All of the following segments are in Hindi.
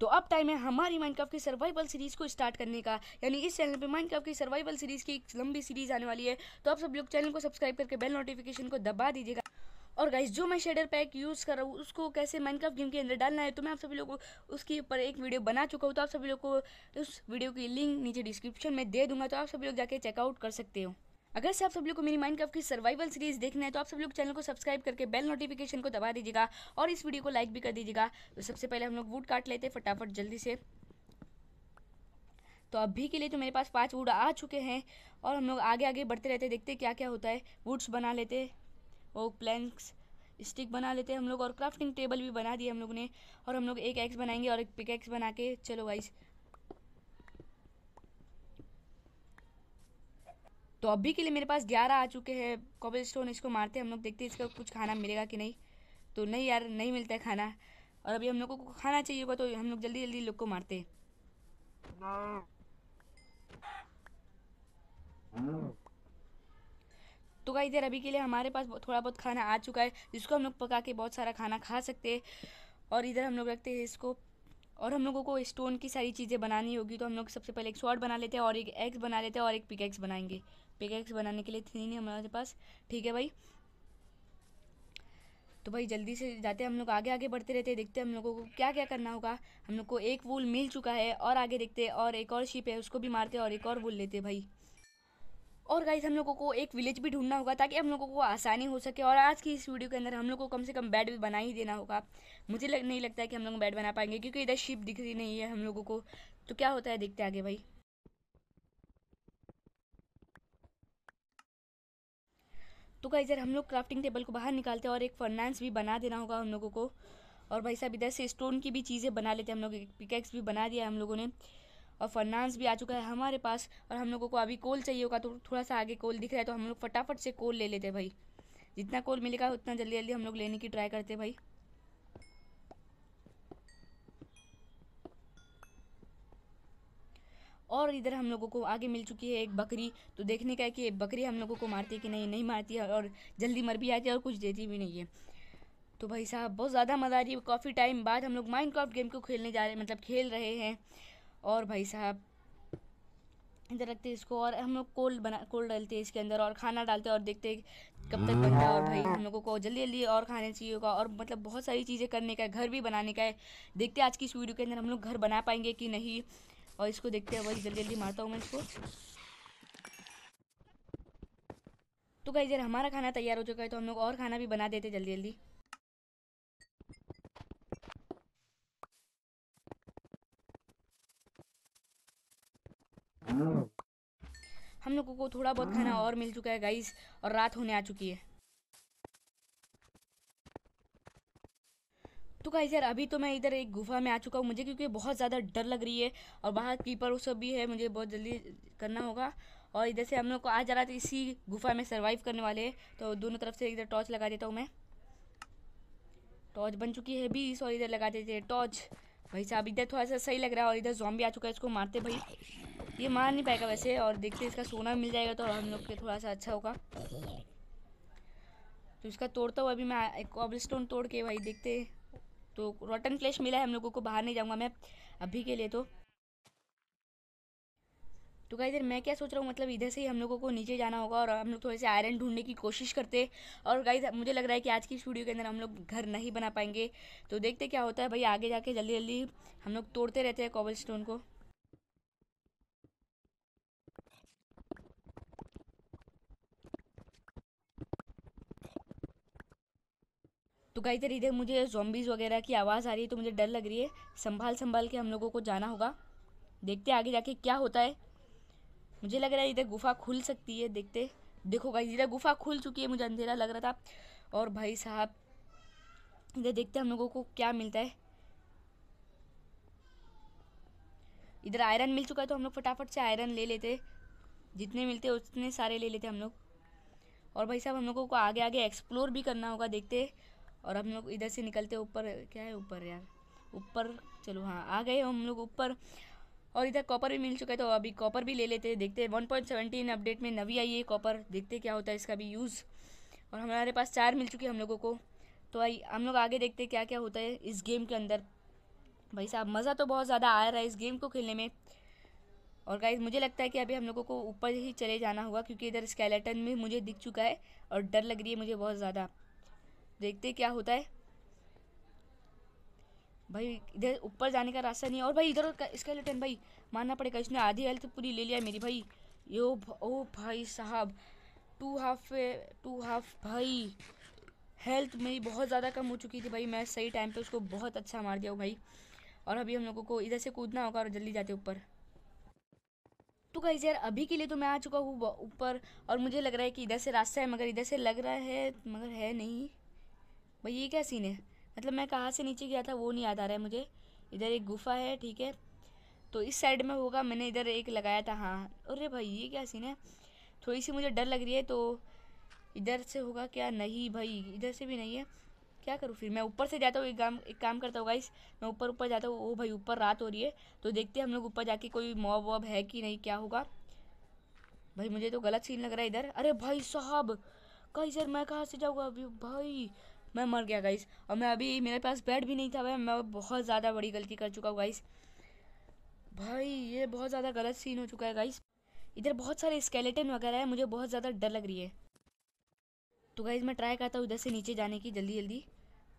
तो अब टाइम है हमारी माइनक्राफ्ट की सर्वाइवल सीरीज़ को स्टार्ट करने का यानी इस चैनल पे माइनक्राफ्ट की सर्वाइवल सीरीज़ की एक लंबी सीरीज़ आने वाली है तो आप सब लोग चैनल को सब्सक्राइब करके बेल नोटिफिकेशन को दबा दीजिएगा और गाइज जो मैं शेडर पैक यूज़ कर रहा हूँ उसको कैसे माइनक्राफ्ट गेम के अंदर डालना है तो मैं आप सभी लोगों को उसके ऊपर एक वीडियो बना चुका हूँ तो आप सभी लोग को उस वीडियो की लिंक नीचे डिस्क्रिप्शन में दे दूंगा तो आप सभी लोग जाके चेकआउट कर सकते हो अगर से आप सब लोग को मेरी माइंड की सर्वाइवल सीरीज देखना है तो आप सब लोग चैनल को सब्सक्राइब करके बेल नोटिफिकेशन को दबा दीजिएगा और इस वीडियो को लाइक भी कर दीजिएगा तो सबसे पहले हम लोग वुड काट लेते हैं फटाफट जल्दी से तो अभी के लिए तो मेरे पास पाँच वुड आ चुके हैं और हम लोग आगे आगे बढ़ते रहते देखते क्या क्या होता है वुड्स बना लेते वो प्लैंक्स स्टिक बना लेते हैं हम लोग और क्राफ्टिंग टेबल भी बना दिए हम लोग ने और हम लोग एक एक्स बनाएंगे और एक पिक एक्स बना के चलो वाइस तो अभी के लिए मेरे पास ग्यारह आ चुके हैं कॉबल स्टोन इसको मारते हैं हम लोग देखते हैं इसका कुछ खाना मिलेगा कि नहीं तो नहीं यार नहीं मिलता है खाना और अभी हम लोगों को खाना चाहिए होगा तो हम लोग जल्दी जल्दी लोग को मारते हैं तो कहा इधर अभी के लिए हमारे पास थोड़ा बहुत खाना आ चुका है जिसको हम लोग पका के बहुत सारा खाना खा सकते हैं और इधर हम लोग रखते हैं इसको और हम लोगों को स्टोन की सारी चीज़ें बनानी होगी तो हम लोग सबसे पहले एक शॉर्ट बना लेते हैं और एक एग्स बना लेते हैं और एक पिकैक्स बनाएंगे पिकेक्स बनाने के लिए थी नहीं हमारे पास ठीक है भाई तो भाई जल्दी से जाते हम लोग आगे आगे बढ़ते रहते हैं देखते हैं हम लोगों को क्या क्या करना होगा हम लोग को एक वूल मिल चुका है और आगे देखते हैं और एक और शिप है उसको भी मारते और एक और वूल लेते भाई और गाइस हम लोगों को एक विलेज भी ढूंढना होगा ताकि हम लोगों को आसानी हो सके और आज की इस वीडियो के अंदर हम लोग को कम से कम बेड भी बना ही देना होगा मुझे लग नहीं लगता है कि हम लोग बेड बना पाएंगे क्योंकि इधर शिप दिख रही नहीं है हम लोगों को तो क्या होता है देखते आगे भाई तो गाइज यार हम लोग क्राफ्टिंग टेबल को बाहर निकालते हैं और एक फर्नांस भी बना देना होगा हम लोगों को और भाई साहब इधर से स्टोन की भी चीज़ें बना लेते हैं हम लोग एक पिकेक्स भी बना दिया हम लोगों ने और फर्नांस भी आ चुका है हमारे पास और हम लोगों को अभी कोल चाहिए होगा तो थोड़ा सा आगे कोल दिख रहा है तो हम लोग फटाफट से कोल ले लेते हैं भाई जितना कोल मिलेगा उतना जल्दी जल्दी हम लोग लेने की ट्राई करते हैं भाई और इधर हम लोगों को आगे मिल चुकी है एक बकरी तो देखने का है कि बकरी हम लोगों को मारती है कि नहीं नहीं मारती है और जल्दी मर भी जाती है और कुछ देती भी नहीं है तो भाई साहब बहुत ज़्यादा मज़ा आ रही है काफ़ी टाइम बाद हम लोग माइंड गेम को खेलने जा रहे हैं मतलब खेल रहे हैं और भाई साहब इधर रखते हैं इसको और हम लोग कोल्ड बना कोल्ड डालते हैं इसके अंदर और खाना डालते हैं और देखते हैं कब तक बनता है और भाई हम लोगों को जल्दी जल्दी और खाने चाहिए होगा और मतलब बहुत सारी चीज़ें करने का है घर भी बनाने का है देखते हैं आज की इस वीडियो के अंदर हम लोग घर बना पाएंगे कि नहीं और इसको देखते हैं भाई जल्दी जल्दी मारता हूँ मैं इसको तो कहीं जर हमारा खाना तैयार हो चुका है तो हम लोग और खाना भी बना देते जल्दी जल्दी हाँ। हम लोगों को थोड़ा बहुत खाना और मिल चुका है गाइस और रात होने आ चुकी है गाइस यार अभी तो मैं इधर एक गुफा में आ चुका हूँ मुझे क्योंकि बहुत ज़्यादा डर लग रही है और बाहर कीपर सब भी है मुझे बहुत जल्दी करना होगा और इधर से हम लोग को आज जा रहा था इसी गुफा में सर्वाइव करने वाले तो दोनों तरफ से इधर टॉर्च लगा देता हूँ मैं टॉर्च बन चुकी है बीस और इधर लगा देते हैं टॉर्च भाई साहब इधर थोड़ा सा सही लग रहा है और इधर जॉम आ चुका है इसको मारते भाई ये मार नहीं पाएगा वैसे और देखते इसका सोना मिल जाएगा तो हम लोग के थोड़ा सा अच्छा होगा तो इसका तोड़ता हुआ अभी मैं एक ऑबल स्टोन तोड़ के भाई देखते तो रोटन फ्लैश मिला है हम लोगों को बाहर नहीं जाऊँगा मैं अभी के लिए तो तो क्या मैं क्या सोच रहा हूँ मतलब इधर से ही हम लोगों को नीचे जाना होगा और हम लोग थोड़े से आयरन ढूंढने की कोशिश करते और गाई मुझे लग रहा है कि आज की स्टूडियो के अंदर हम लोग घर नहीं बना पाएंगे तो देखते क्या होता है भाई आगे जाके जल्दी जल्दी हम लोग तोड़ते रहते हैं कॉबल स्टोन को तो गाई तर इधर मुझे जॉम्बीज़ वगैरह की आवाज़ आ रही है तो मुझे डर लग रही है संभाल संभाल के हम लोगों को जाना होगा देखते आगे जाके क्या होता है मुझे लग रहा है इधर गुफा खुल सकती है देखते देखो गाई इधर गुफा खुल चुकी है मुझे अंधेरा लग रहा था और भाई साहब इधर देखते हम लोगों को क्या मिलता है इधर आयरन मिल चुका है तो हम लोग फटाफट से आयरन ले लेते जितने मिलते उतने सारे ले लेते हम लोग और भाई साहब हम लोगों को आगे आगे एक्सप्लोर भी करना होगा देखते और हम लोग इधर से निकलते ऊपर क्या है ऊपर यार ऊपर चलो हाँ आ गए हम लोग ऊपर और इधर कॉपर भी मिल चुका है तो अभी कॉपर भी ले लेते हैं देखते हैं वन पॉइंट सेवेंटीन अपडेट में नवी आई है कॉपर देखते क्या होता है इसका भी यूज़ और हमारे पास चार मिल चुके हैं हम लोगों को तो आई हम लोग आगे देखते क्या क्या होता है इस गेम के अंदर भाई साहब मज़ा तो बहुत ज़्यादा आ रहा है इस गेम को खेलने में और गाइज मुझे लगता है कि अभी हम लोगों को ऊपर ही चले जाना होगा क्योंकि इधर स्केलेटन में मुझे दिख चुका है और डर लग रही है मुझे बहुत ज़्यादा देखते क्या होता है भाई इधर ऊपर जाने का रास्ता नहीं है और भाई इधर लेटन भाई मानना पड़ेगा इसने आधी हेल्थ पूरी ले लिया मेरी भाई यो ओ भाई साहब टू हाफ टू हाफ भाई हेल्थ मेरी बहुत ज़्यादा कम हो चुकी थी भाई मैं सही टाइम पे उसको बहुत अच्छा मार दिया हूँ भाई और अभी हम लोगों को इधर से कूदना होगा और जल्दी जाते ऊपर तो कहीं यार अभी के लिए तो मैं आ चुका हूँ ऊपर और मुझे लग रहा है कि इधर से रास्ता है मगर इधर से लग रहा है मगर है नहीं भाई ये क्या सीन है मतलब मैं कहाँ से नीचे गया था वो नहीं याद आ रहा है मुझे इधर एक गुफा है ठीक है तो इस साइड में होगा मैंने इधर एक लगाया था हाँ अरे भाई ये क्या सीन है थोड़ी सी मुझे डर लग रही है तो इधर से होगा क्या नहीं भाई इधर से भी नहीं है क्या करूँ फिर मैं ऊपर से जाता हूँ एक काम एक काम करता हूँ गाइस मैं ऊपर ऊपर जाता हूँ वो भाई ऊपर रात हो रही है तो देखते हैं हम लोग ऊपर जाके कोई मॉब वॉब है कि नहीं क्या होगा भाई मुझे तो गलत सीन लग रहा है इधर अरे भाई साहब कहीं सर मैं कहाँ से जाऊँगा अभी भाई मैं मर गया गाइस और मैं अभी मेरे पास बेड भी नहीं था भाई मैं बहुत ज़्यादा बड़ी गलती कर चुका हूँ गाइस भाई ये बहुत ज़्यादा गलत सीन हो चुका है गाइस इधर बहुत सारे स्केलेटन वगैरह है मुझे बहुत ज़्यादा डर लग रही है तो गाइज़ मैं ट्राई करता हूँ इधर से नीचे जाने की जल्दी जल्दी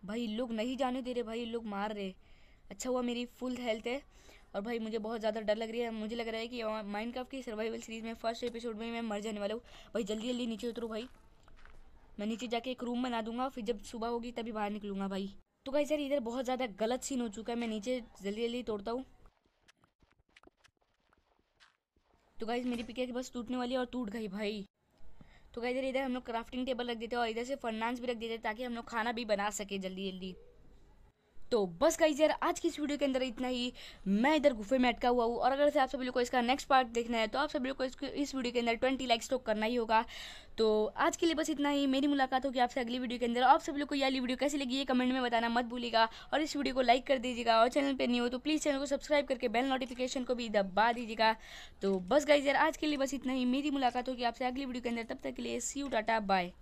भाई लोग नहीं जाने दे रहे भाई लोग मार रहे अच्छा हुआ मेरी फुल हेल्थ है और भाई मुझे बहुत ज़्यादा डर लग रही है मुझे लग रहा है कि माइनक्राफ्ट की सर्वाइवल सीरीज़ में फर्स्ट एपिसोड में मैं मर जाने वाला हूँ भाई जल्दी जल्दी नीचे उतरूँ भाई मैं नीचे जाके एक रूम बना दूंगा फिर जब सुबह होगी तभी बाहर निकलूंगा भाई तो भाई सर इधर बहुत ज़्यादा गलत सीन हो चुका है मैं नीचे जल्दी जल्दी तोड़ता हूँ तो गाइज मेरी पिकेट बस टूटने वाली और टूट गई भाई तो गाइज इधर हम लोग क्राफ्टिंग टेबल रख देते हैं और इधर से फर्नांस भी रख देते हैं ताकि हम लोग खाना भी बना सके जल्दी जल्दी तो बस गाइज यार आज की इस वीडियो के अंदर इतना ही मैं इधर गुफे में अटका हुआ हूँ और अगर से आप सभी लोग को इसका नेक्स्ट पार्ट देखना है तो आप सभी लोग को इस वीडियो के अंदर ट्वेंटी लाइक्स तो करना ही होगा तो आज के लिए बस इतना ही मेरी मुलाकात होगी आपसे अगली वीडियो के अंदर आप सभी लोग को यह वीडियो कैसी लगी ये कमेंट में बताना मत भूलेगा और इस वीडियो को लाइक कर दीजिएगा और चैनल पर नहीं हो तो प्लीज़ चैनल को सब्सक्राइब करके बेल नोटिफिकेशन को भी दबा दीजिएगा तो बस गाइज यार आज के लिए बस इतना ही मेरी मुलाकात होगी आपसे अगली वीडियो के अंदर तब तक के लिए सी यू टाटा बाय